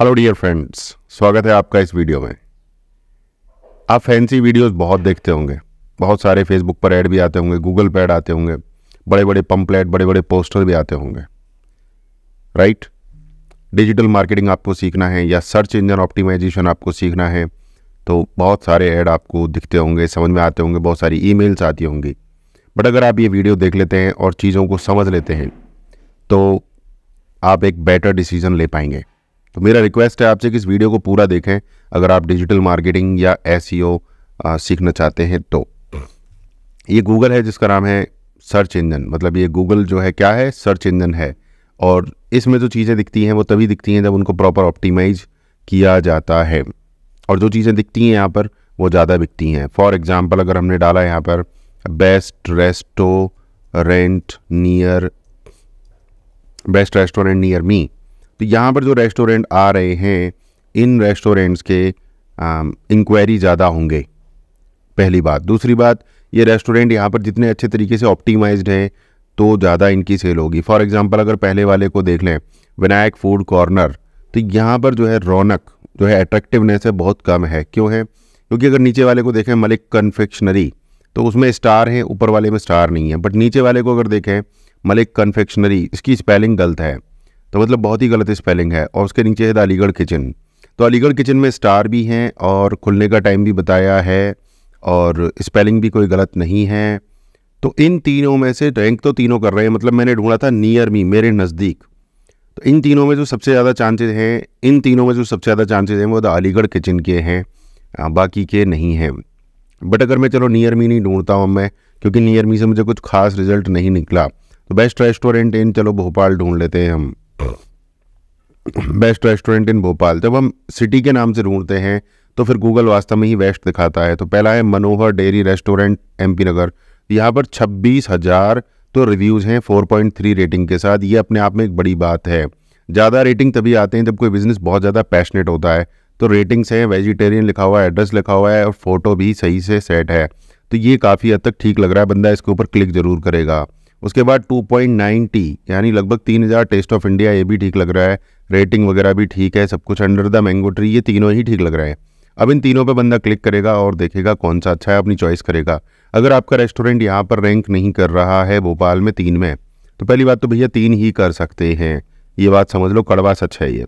hello dear friends स्वागत है आपका इस वीडियो में आप फैंसी वीडियोस बहुत देखते होंगे बहुत सारे फेसबुक पर ऐड भी आते होंगे गूगल पर ऐड आते होंगे बड़े बड़े पम्पलेट बड़े बड़े पोस्टर भी आते होंगे राइट डिजिटल मार्केटिंग आपको सीखना है या सर्च इंजन ऑप्टिमाइजेशन आपको सीखना है तो बहुत सारे ऐड आपको दिखते होंगे समझ में आते होंगे बहुत सारी ईमेल्स आती होंगी बट अगर आप ये वीडियो देख लेते हैं और चीज़ों को समझ लेते हैं तो आप एक बेटर डिसीज़न ले पाएंगे तो मेरा रिक्वेस्ट है आपसे कि इस वीडियो को पूरा देखें अगर आप डिजिटल मार्केटिंग या एस e सीखना चाहते हैं तो ये गूगल है जिसका नाम है सर्च इंजन मतलब ये गूगल जो है क्या है सर्च इंजन है और इसमें जो चीज़ें दिखती हैं वो तभी दिखती हैं जब उनको प्रॉपर ऑप्टिमाइज किया जाता है और जो चीज़ें दिखती हैं यहाँ पर वो ज़्यादा बिकती हैं फॉर एग्ज़ाम्पल अगर हमने डाला यहाँ पर best restaurant near best restaurant near me तो यहाँ पर जो रेस्टोरेंट आ रहे हैं इन रेस्टोरेंट्स के इंक्वायरी um, ज़्यादा होंगे पहली बात दूसरी बात ये रेस्टोरेंट यहाँ पर जितने अच्छे तरीके से ऑप्टिमाइज्ड हैं तो ज़्यादा इनकी सेल होगी फॉर एग्ज़ाम्पल अगर पहले वाले को देख लें विनायक फूड कॉर्नर तो यहाँ पर जो है रौनक जो है अट्रैक्टिवनेस है बहुत कम है क्यों है क्योंकि अगर नीचे वाले को देखें मलिक कन्फेक्शनरी तो उसमें स्टार है ऊपर वाले में स्टार नहीं है बट नीचे वाले को अगर देखें मलिक कन्फेक्शनरी इसकी स्पेलिंग गलत है तो मतलब बहुत ही गलत स्पेलिंग है और उसके नीचे है अलीगढ़ किचन तो अलीगढ़ किचन में स्टार भी हैं और खुलने का टाइम भी बताया है और स्पेलिंग भी कोई गलत नहीं है तो इन तीनों में से रैंक तो, तो तीनों कर रहे हैं मतलब मैंने ढूंढा था नियर मी मेरे नज़दीक तो इन तीनों में जो सबसे ज़्यादा चांसेस हैं इन तीनों में जो सबसे ज़्यादा चांसेस हैं वो अलीगढ़ किचन के हैं बाकी के नहीं हैं बट अगर मैं चलो नियर मी नहीं ढूंढता हूँ मैं क्योंकि नियर मी से मुझे कुछ खास रिजल्ट नहीं निकला तो बेस्ट रेस्टोरेंट इन चलो भोपाल ढूंढ लेते हैं हम बेस्ट रेस्टोरेंट इन भोपाल जब हम सिटी के नाम से ढूंढते हैं तो फिर गूगल वास्तव में ही वेस्ट दिखाता है तो पहला है Manohar dairy restaurant M Nagar यहाँ पर छब्बीस हज़ार तो रिव्यूज़ हैं थ्री रेटिंग के साथ ये अपने आप में एक बड़ी बात है ज़्यादा रेटिंग तभी आते हैं जब कोई बिज़नेस बहुत ज़्यादा पैशनेट होता है तो रेटिंग्स हैं वेजिटेरियन लिखा हुआ है एड्रेस लिखा हुआ है और फ़ोटो भी सही से सेट है तो ये काफ़ी हद तक ठीक लग रहा है बंदा इसके ऊपर क्लिक ज़रूर करेगा उसके बाद 2.90 यानी लगभग 3000 टेस्ट ऑफ इंडिया ये भी ठीक लग रहा है रेटिंग वगैरह भी ठीक है सब कुछ अंडर द मैंगो ट्री ये तीनों ही ठीक लग रहे हैं अब इन तीनों पे बंदा क्लिक करेगा और देखेगा कौन सा अच्छा है अपनी चॉइस करेगा अगर आपका रेस्टोरेंट यहाँ पर रैंक नहीं कर रहा है भोपाल में तीन में तो पहली बात तो भैया तीन ही कर सकते हैं ये बात समझ लो कड़वा सच है ये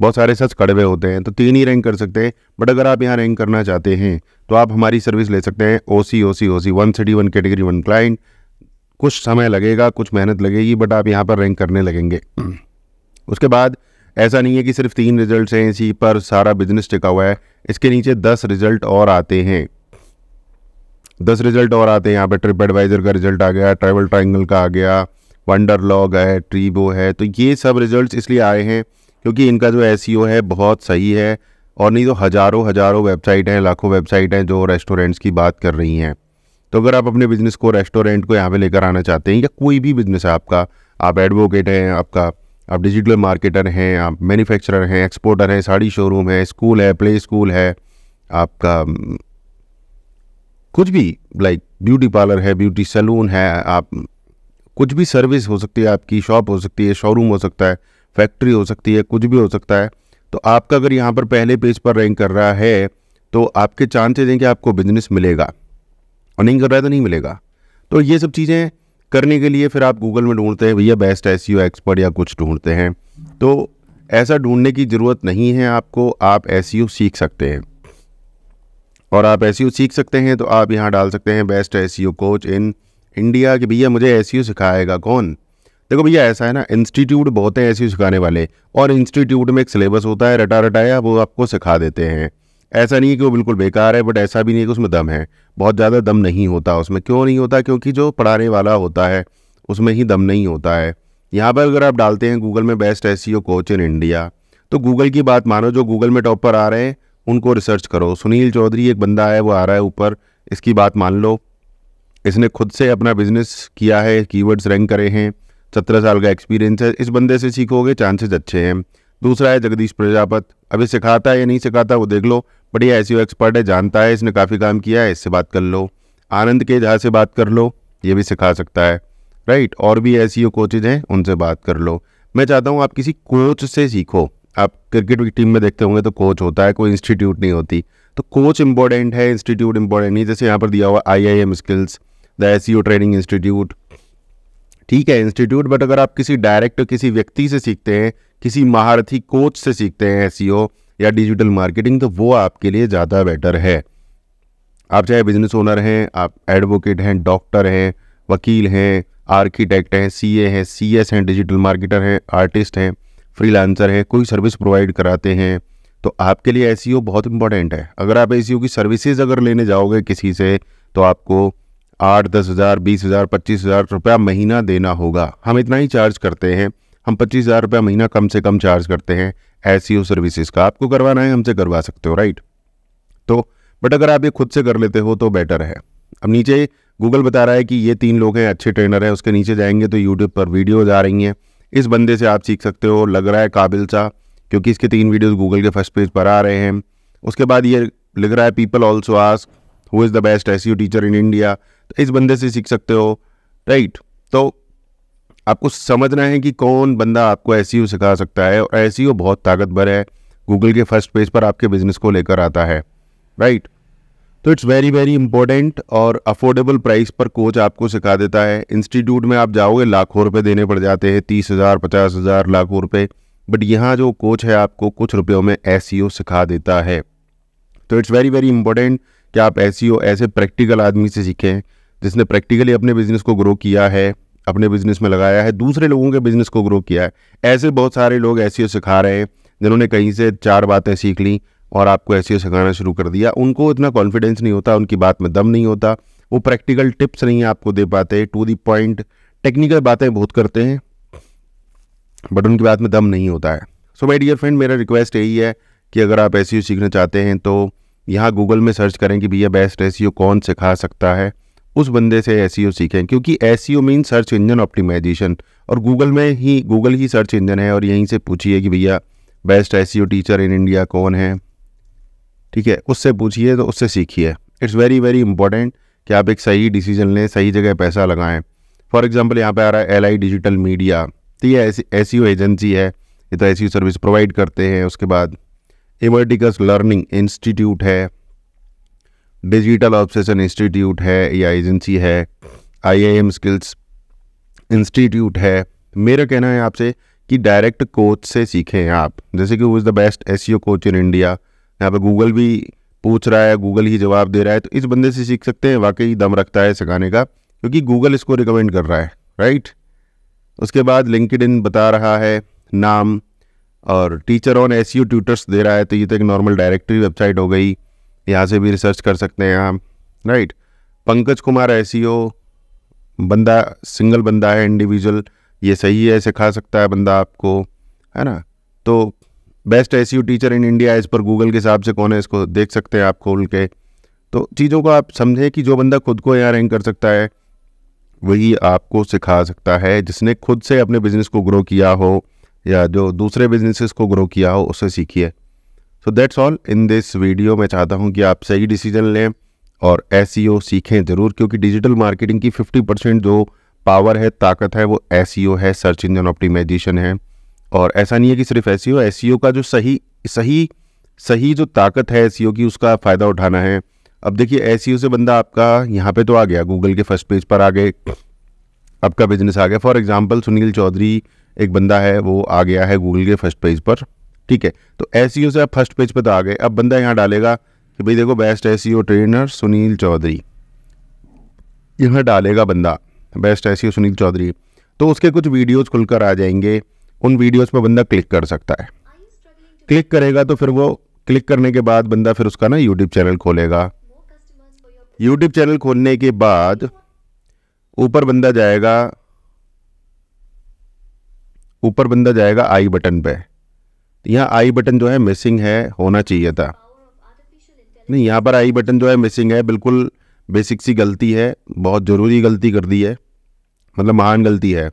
बहुत सारे सच कड़वे होते हैं तो तीन ही रैंक कर सकते हैं बट अगर आप यहाँ रैंक करना चाहते हैं तो आप हमारी सर्विस ले सकते हैं O C O C O C one city one category one client कुछ समय लगेगा कुछ मेहनत लगेगी बट आप यहाँ पर रैंक करने लगेंगे उसके बाद ऐसा नहीं है कि सिर्फ तीन रिजल्ट हैं इसी पर सारा बिजनेस टिका हुआ है इसके नीचे दस रिजल्ट और आते हैं दस रिजल्ट और आते हैं यहाँ पे ट्रिप एडवाइज़र का रिजल्ट आ गया ट्रैवल ट्राइंगल का आ गया वंडर लॉग है ट्रीबो है तो ये सब रिज़ल्ट इसलिए आए हैं क्योंकि इनका जो एस e है बहुत सही है और नहीं तो हज़ारों हज़ारों वेबसाइट हैं लाखों वेबसाइट हैं जो रेस्टोरेंट्स की बात कर रही हैं तो अगर आप अपने बिज़नेस को रेस्टोरेंट को यहाँ पे लेकर आना चाहते हैं या कोई भी बिज़नेस है आपका आप एडवोकेट हैं आपका आप डिजिटल मार्केटर हैं आप मैन्युफैक्चरर हैं एक्सपोर्टर हैं साड़ी शोरूम है स्कूल है प्ले स्कूल है आपका कुछ भी लाइक ब्यूटी पार्लर है ब्यूटी सैलून है आप कुछ भी सर्विस हो सकती है आपकी शॉप हो सकती है शोरूम हो सकता है फैक्ट्री हो सकती है कुछ भी हो सकता है तो आपका अगर यहाँ पर पहले पेज पर रैंक कर रहा है तो आपके चांसेज हैं कि आपको बिजनेस मिलेगा और नहीं कर रहा है तो नहीं मिलेगा तो ये सब चीज़ें करने के लिए फिर आप गूगल में ढूंढते हैं भैया बेस्ट एस एक्सपर्ट या कुछ ढूंढते हैं तो ऐसा ढूंढने की ज़रूरत नहीं है आपको आप एस e सीख सकते हैं और आप एस e सीख सकते हैं तो आप यहाँ डाल सकते हैं best S coach in India कि भैया मुझे एस e सिखाएगा कौन देखो भैया ऐसा है ना इंस्टीट्यूट बहुत हैं ऐसे सिखाने वाले और इंस्टीट्यूट में एक सिलेबस होता है रटा रटाया वो आपको सिखा देते हैं ऐसा नहीं है कि वो बिल्कुल बेकार है बट ऐसा भी नहीं है कि उसमें दम है बहुत ज़्यादा दम नहीं होता उसमें क्यों नहीं होता क्योंकि जो पढ़ाने वाला होता है उसमें ही दम नहीं होता है यहाँ पर अगर आप डालते हैं गूगल में best S coach in India तो गूगल की बात मानो जो गूगल में टॉप पर आ रहे हैं उनको रिसर्च करो सुनील चौधरी एक बंदा है वो आ रहा है ऊपर इसकी बात मान लो इसने खुद से अपना बिजनेस किया है कीवर्ड्स रैंक करे हैं सत्रह साल का एक्सपीरियंस है इस बंदे से सीखोगे चांसेस अच्छे हैं दूसरा है जगदीश प्रजापत अभी सिखाता है या नहीं सिखाता वो देख लो बढ़िया ऐसी एक्सपर्ट e है जानता है इसने काफ़ी काम किया है इससे बात कर लो आनंद के झा से बात कर लो ये भी सिखा सकता है राइट और भी ऐसी कोचेज e हैं उनसे बात कर लो मैं चाहता हूँ आप किसी कोच से सीखो आप क्रिकेट की टीम में देखते होंगे तो कोच होता है कोई इंस्टीट्यूट नहीं होती तो कोच इंपॉर्टेंट है इंस्टीट्यूट इंपॉर्टेंट नहीं जैसे यहाँ पर दिया हुआ I I M skills the S training institute ठीक है इंस्टीट्यूट बट अगर आप किसी डायरेक्ट किसी व्यक्ति से सीखते हैं किसी महारथी कोच से सीखते हैं एस e या डिजिटल मार्केटिंग तो वो आपके लिए ज़्यादा बेटर है आप चाहे बिजनेस ओनर हैं आप एडवोकेट हैं डॉक्टर हैं वकील हैं आर्किटेक्ट हैं ए हैं एस हैं डिजिटल मार्केटर हैं आर्टिस्ट हैं फ्रीलांसर हैं कोई सर्विस प्रोवाइड कराते हैं तो आपके लिए ए e बहुत इंपॉर्टेंट है अगर आप ए e की सर्विसेज अगर लेने जाओगे किसी से तो आपको आठ दस हज़ार बीस हज़ार पच्चीस हज़ार रुपया महीना देना होगा हम इतना ही चार्ज करते हैं हम पच्चीस हज़ार रुपया महीना कम से कम चार्ज करते हैं ऐसी सर्विसेज का आपको करवाना है हमसे करवा सकते हो राइट तो बट अगर आप ये खुद से कर लेते हो तो बेटर है अब नीचे गूगल बता रहा है कि ये तीन लोग हैं अच्छे ट्रेनर हैं उसके नीचे जाएंगे तो यूट्यूब पर वीडियोज़ आ रही हैं इस बंदे से आप सीख सकते हो लग रहा है काबिल सा क्योंकि इसके तीन वीडियोज़ गूगल के फर्स्ट पेज पर आ रहे हैं उसके बाद ये लिख रहा है people also ask who is the best S teacher in India तो इस बंदे से सीख सकते हो राइट तो आपको समझना है कि कौन बंदा आपको एस e सिखा सकता है और एस e बहुत ताकतवर है गूगल के फर्स्ट पेज पर आपके बिजनेस को लेकर आता है राइट तो इट्स वेरी वेरी इंपॉर्टेंट और अफोर्डेबल प्राइस पर कोच आपको सिखा देता है इंस्टीट्यूट में आप जाओगे लाखों रुपए देने पड़ जाते हैं तीस हज़ार पचास हज़ार लाखों रुपए बट यहाँ जो कोच है आपको कुछ रुपयों में एस e सिखा देता है तो इट्स वेरी वेरी इंपॉर्टेंट क्या आप ऐसी हो ऐसे प्रैक्टिकल आदमी से सीखें जिसने प्रैक्टिकली अपने बिज़नेस को ग्रो किया है अपने बिज़नेस में लगाया है दूसरे लोगों के बिज़नेस को ग्रो किया है ऐसे बहुत सारे लोग ऐसी सिखा रहे हैं जिन्होंने कहीं से चार बातें सीख ली और आपको ऐसी सिखाना शुरू कर दिया उनको इतना कॉन्फिडेंस नहीं होता उनकी बात में दम नहीं होता वो प्रैक्टिकल टिप्स नहीं आपको दे पाते टू दी पॉइंट टेक्निकल बातें बहुत करते हैं बट उनकी बात में दम नहीं होता है सो माई डियर फ्रेंड मेरा रिक्वेस्ट यही है कि अगर आप ऐसी सीखना चाहते हैं तो यहाँ गूगल में सर्च करें कि भैया बेस्ट एस e कौन सिखा सकता है उस बंदे से एस e सीखें क्योंकि S mean search engine optimisation और गूगल में ही गूगल ही सर्च इंजन है और यहीं से पूछिए कि भैया best S teacher in India कौन है ठीक है उससे पूछिए तो उससे सीखिए इट्स वेरी वेरी इंपॉर्टेंट कि आप एक सही डिसीजन लें सही जगह पैसा लगाएं फॉर एग्जांपल यहाँ पे आ रहा है एल डिजिटल मीडिया तो ये एस एजेंसी e है ये तो एस सर्विस प्रोवाइड करते हैं उसके बाद इमर्टिकस लर्निंग इंस्टीट्यूट है डिजिटल ऑब्सेशन इंस्टीट्यूट है या एजेंसी है आईआईएम स्किल्स इंस्टीट्यूट है मेरा कहना है आपसे कि डायरेक्ट कोच से सीखें आप जैसे कि वो is the best S coach in India यहाँ पर गूगल भी पूछ रहा है गूगल ही जवाब दे रहा है तो इस बंदे से सीख सकते हैं वाकई दम रखता है सिखाने का क्योंकि गूगल इसको रिकमेंड कर रहा है राइट उसके बाद लिंकड बता रहा है नाम और teacher on S U tutors दे रहा है तो ये तो एक नॉर्मल डायरेक्टरी वेबसाइट हो गई यहाँ से भी रिसर्च कर सकते हैं आप right Pankaj Kumar S e बंदा सिंगल बंदा है इंडिविजुअल ये सही है सिखा सकता है बंदा आपको है ना तो best S teacher in India इस पर गूगल के हिसाब से कौन है इसको देख सकते हैं आप खोल के तो चीज़ों को आप समझें कि जो बंदा खुद को यहाँ रैंक कर सकता है वही आपको सिखा सकता है जिसने खुद से अपने बिजनेस को ग्रो किया हो या जो दूसरे बिजनेसेस को ग्रो किया हो उससे सीखिए so that's all in this video मैं चाहता हूँ कि आप सही डिसीजन लें और एस e सीखें ज़रूर क्योंकि डिजिटल मार्केटिंग की 50 परसेंट जो पावर है ताकत है वो एस e है सर्च इंजन ऑप्टिमाइजेशन है और ऐसा नहीं है कि सिर्फ एस सी e का जो सही सही सही जो ताकत है एस की उसका फ़ायदा उठाना है अब देखिए एस से बंदा आपका यहाँ पे तो आ गया गूगल के फर्स्ट पेज पर आ गए आपका बिजनेस आ गया फॉर एग्जांपल सुनील चौधरी एक बंदा है वो आ गया है गूगल के फर्स्ट पेज पर ठीक है तो एस e से आप फर्स्ट पेज पर तो आ गए अब बंदा यहाँ डालेगा कि भाई देखो best S trainer Sunil Chaudhary यहाँ डालेगा बंदा best S e Sunil Chaudhary तो उसके कुछ वीडियोज़ खुलकर आ जाएंगे उन वीडियोज़ पर बंदा क्लिक कर सकता है क्लिक करेगा तो फिर वो क्लिक करने के बाद बंदा फिर उसका ना यूट्यूब चैनल खोलेगा यूट्यूब चैनल खोलने के बाद ऊपर बंदा जाएगा ऊपर बंदा जाएगा आई बटन पे यहाँ आई बटन जो है मिसिंग है होना चाहिए था नहीं यहाँ पर आई बटन जो है मिसिंग है बिल्कुल बेसिक सी गलती है बहुत ज़रूरी गलती कर दी है मतलब महान गलती है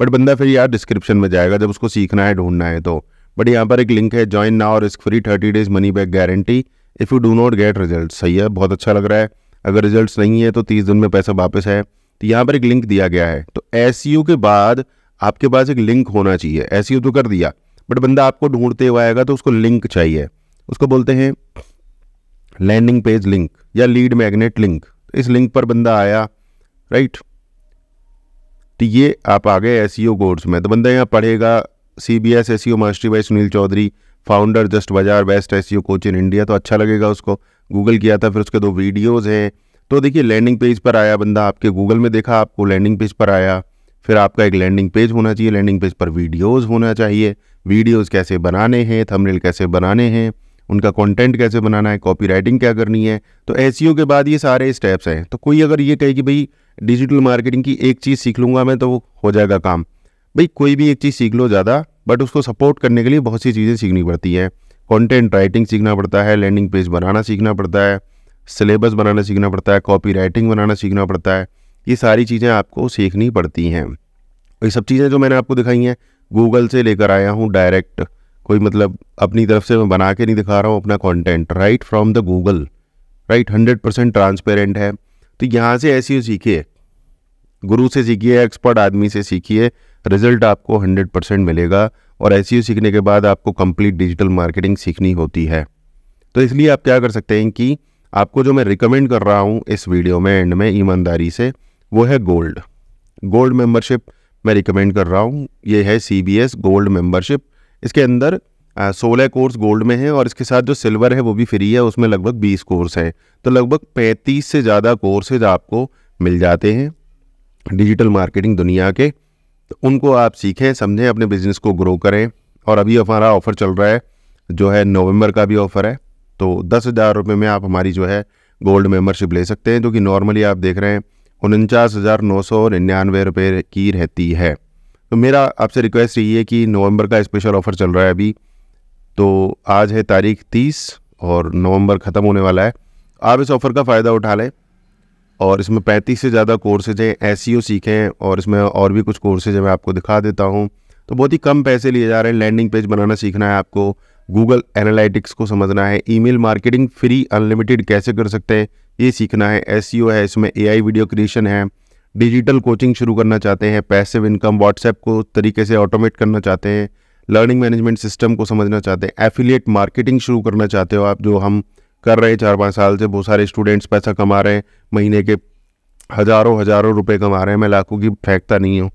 बट बंदा फिर यार डिस्क्रिप्शन में जाएगा जब उसको सीखना है ढूंढना है तो बट यहाँ पर एक लिंक है ज्वाइन ना और risk free thirty days money back guarantee if you do not get result सही है बहुत अच्छा लग रहा है अगर रिजल्ट नहीं है तो तीस दिन में पैसा वापस है तो यहाँ पर एक लिंक दिया गया है तो एस के बाद आपके पास एक लिंक होना चाहिए ऐसी तो कर दिया बट बंदा आपको ढूंढते हुए आएगा तो उसको लिंक चाहिए उसको बोलते हैं लैंडिंग पेज लिंक या लीड मैग्नेट लिंक इस लिंक पर बंदा आया राइट तो ये आप आ गए एस कोर्स e में तो बंदा यहाँ पढ़ेगा C B S S mastery by Sunil Chaudhary founder just बाजार best S coach in India तो अच्छा लगेगा उसको गूगल किया था फिर उसके दो वीडियोज़ हैं तो देखिए लैंडिंग पेज पर आया बंदा आपके गूगल में देखा आपको लैंडिंग पेज पर आया फिर आपका एक लैंडिंग पेज होना चाहिए लैंडिंग पेज पर वीडियोस होना चाहिए वीडियोस कैसे बनाने हैं थंबनेल कैसे बनाने हैं उनका कंटेंट कैसे बनाना है कॉपी राइटिंग क्या करनी है तो एस e के बाद ये सारे स्टेप्स हैं तो कोई अगर ये कहे कि भाई डिजिटल मार्केटिंग की एक चीज़ सीख लूँगा मैं तो वो हो जाएगा काम भाई कोई भी एक चीज़ सीख लो ज़्यादा बट उसको सपोर्ट करने के लिए बहुत सी चीज़ें सीखनी पड़ती हैं कॉन्टेंट राइटिंग सीखना पड़ता है लैंडिंग पेज बनाना सीखना पड़ता है सिलेबस बनाना सीखना पड़ता है कॉपी राइटिंग बनाना सीखना पड़ता है ये सारी चीज़ें आपको सीखनी पड़ती हैं ये सब चीज़ें जो मैंने आपको दिखाई हैं गूगल से लेकर आया हूँ डायरेक्ट कोई मतलब अपनी तरफ से मैं बना के नहीं दिखा रहा हूँ अपना content right from the Google right hundred percent transparent है तो यहाँ से ऐसी सीखिए गुरु से सीखिए एक्सपर्ट आदमी से सीखिए रिजल्ट आपको हंड्रेड परसेंट मिलेगा और ऐसी सीखने के बाद आपको कंप्लीट डिजिटल मार्केटिंग सीखनी होती है तो इसलिए आप क्या कर सकते हैं कि आपको जो मैं रिकमेंड कर रहा हूँ इस वीडियो में एंड में ईमानदारी से वो है गोल्ड गोल्ड मेंबरशिप मैं रिकमेंड कर रहा हूँ ये है C B S gold membership इसके अंदर सोलह कोर्स गोल्ड में है और इसके साथ जो सिल्वर है वो भी फ्री है उसमें लगभग बीस कोर्स हैं तो लगभग पैंतीस से ज़्यादा कोर्सेज आपको मिल जाते हैं डिजिटल मार्केटिंग दुनिया के तो उनको आप सीखें समझें अपने बिज़नेस को ग्रो करें और अभी हमारा ऑफ़र चल रहा है जो है नवंबर का भी ऑफ़र है तो दस हज़ार रुपये में आप हमारी जो है गोल्ड मेम्बरशिप ले सकते हैं जो कि नॉर्मली आप देख रहे हैं उनचास हज़ार नौ सौ निन्यानवे रुपये की रहती है तो मेरा आपसे रिक्वेस्ट यही है कि नवंबर का स्पेशल ऑफ़र चल रहा है अभी तो आज है तारीख तीस और नवंबर ख़त्म होने वाला है आप इस ऑफ़र का फ़ायदा उठा लें और इसमें पैंतीस से ज़्यादा कोर्सेज हैं एस e सीखें और इसमें और भी कुछ कोर्सेज मैं आपको दिखा देता हूँ तो बहुत ही कम पैसे लिए जा रहे हैं लैंडिंग पेज बनाना सीखना है आपको गूगल एनालिटिक्स को समझना है ईमेल मार्केटिंग फ्री अनलिमिटेड कैसे कर सकते हैं ये सीखना है एस e है इसमें ए वीडियो क्रिएशन है डिजिटल कोचिंग शुरू करना चाहते हैं पैसिव इनकम व्हाट्सएप को तरीके से ऑटोमेट करना चाहते हैं लर्निंग मैनेजमेंट सिस्टम को समझना चाहते हैं एफिलिएट मार्केटिंग शुरू करना चाहते हो आप जो हम कर रहे हैं चार पाँच साल से बहुत सारे स्टूडेंट्स पैसा कमा रहे हैं महीने के हज़ारों हज़ारों रुपए कमा रहे हैं मैं लाखों की फेंकता नहीं हूँ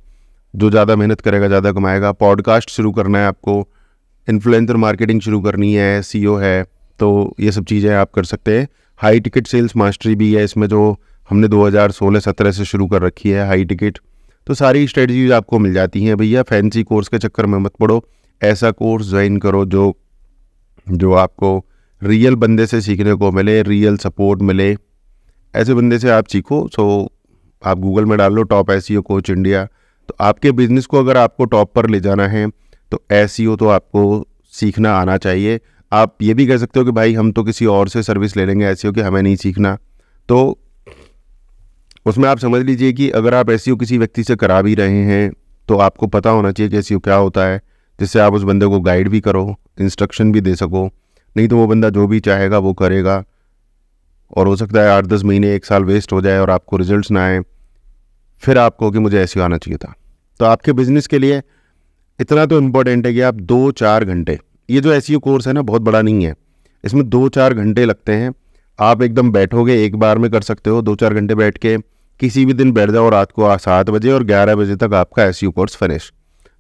जो ज़्यादा मेहनत करेगा ज़्यादा कमाएगा पॉडकास्ट शुरू करना है आपको इन्फ्लुएंसर मार्केटिंग शुरू करनी है सी e है तो ये सब चीज़ें आप कर सकते हैं हाई टिकट सेल्स मास्टरी भी है इसमें जो हमने 2016-17 से शुरू कर रखी है हाई टिकट तो सारी स्ट्रेटजीज आपको मिल जाती हैं भैया फैंसी कोर्स के चक्कर में मत पड़ो ऐसा कोर्स ज्वाइन करो जो जो आपको रियल बंदे से सीखने को मिले रियल सपोर्ट मिले ऐसे बंदे से आप सीखो सो आप गूगल में डाल लो टॉप ए कोच इंडिया तो आपके बिज़नेस को अगर आपको टॉप पर ले जाना है तो ए e तो आपको सीखना आना चाहिए आप ये भी कह सकते हो कि भाई हम तो किसी और से सर्विस ले लेंगे ऐसी हो कि हमें नहीं सीखना तो उसमें आप समझ लीजिए कि अगर आप ऐसी किसी व्यक्ति से करा भी रहे हैं तो आपको पता होना चाहिए कि ऐसी क्या होता है जिससे आप उस बंदे को गाइड भी करो इंस्ट्रक्शन भी दे सको नहीं तो वो बंदा जो भी चाहेगा वो करेगा और हो सकता है आठ दस महीने एक साल वेस्ट हो जाए और आपको रिज़ल्ट ना आए फिर आपको कि मुझे ऐसी आना चाहिए था तो आपके बिज़नेस के लिए इतना तो इम्पोर्टेंट है कि आप दो चार घंटे ये जो ऐसी कोर्स है ना बहुत बड़ा नहीं है इसमें दो चार घंटे लगते हैं आप एकदम बैठोगे एक बार में कर सकते हो दो चार घंटे बैठ के किसी भी दिन बैठ जाओ रात को सात बजे और ग्यारह बजे तक आपका एस कोर्स फिनिश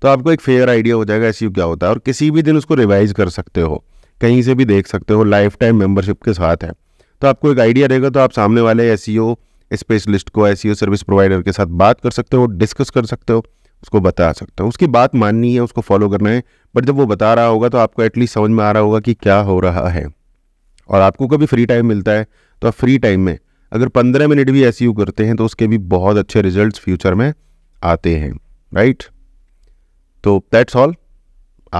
तो आपको एक फेयर आइडिया हो जाएगा एस क्या होता है और किसी भी दिन उसको रिवाइज कर सकते हो कहीं से भी देख सकते हो लाइफ टाइम मेम्बरशिप के साथ है तो आपको एक आइडिया रहेगा तो आप सामने वाले एस स्पेशलिस्ट e को एस सर्विस प्रोवाइडर के साथ बात कर सकते हो डिस्कस कर सकते हो उसको बता सकता हूँ उसकी बात माननी है उसको फॉलो करना है बट जब वो बता रहा होगा तो आपको एटलीस्ट समझ में आ रहा होगा कि क्या हो रहा है और आपको कभी फ्री टाइम मिलता है तो आप फ्री टाइम में अगर पंद्रह मिनट भी ऐसी यू करते हैं तो उसके भी बहुत अच्छे रिजल्ट फ्यूचर में आते हैं राइट तो दैट्स ऑल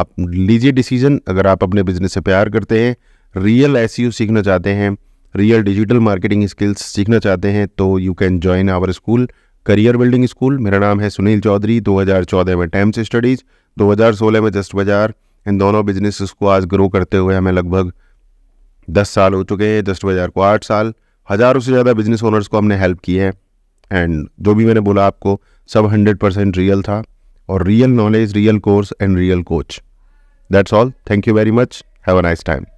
आप लीजिए डिसीजन अगर आप अपने बिजनेस से प्यार करते हैं रियल एस सीखना चाहते हैं रियल डिजिटल मार्केटिंग स्किल्स सीखना चाहते हैं तो you can join our school career building school मेरा नाम है सुनील चौधरी 2014 में टेम्स स्टडीज़ 2016 में जस्ट बाज़ार इन दोनों बिजनेस को आज ग्रो करते हुए हमें लगभग दस साल हो चुके हैं जस्ट बाज़ार को आठ साल हज़ारों से ज़्यादा बिजनेस ओनर्स को हमने हेल्प किए हैं एंड जो भी मैंने बोला आपको सब हंड्रेड परसेंट रियल था और real knowledge real course and real coach that's all thank you very much have a nice time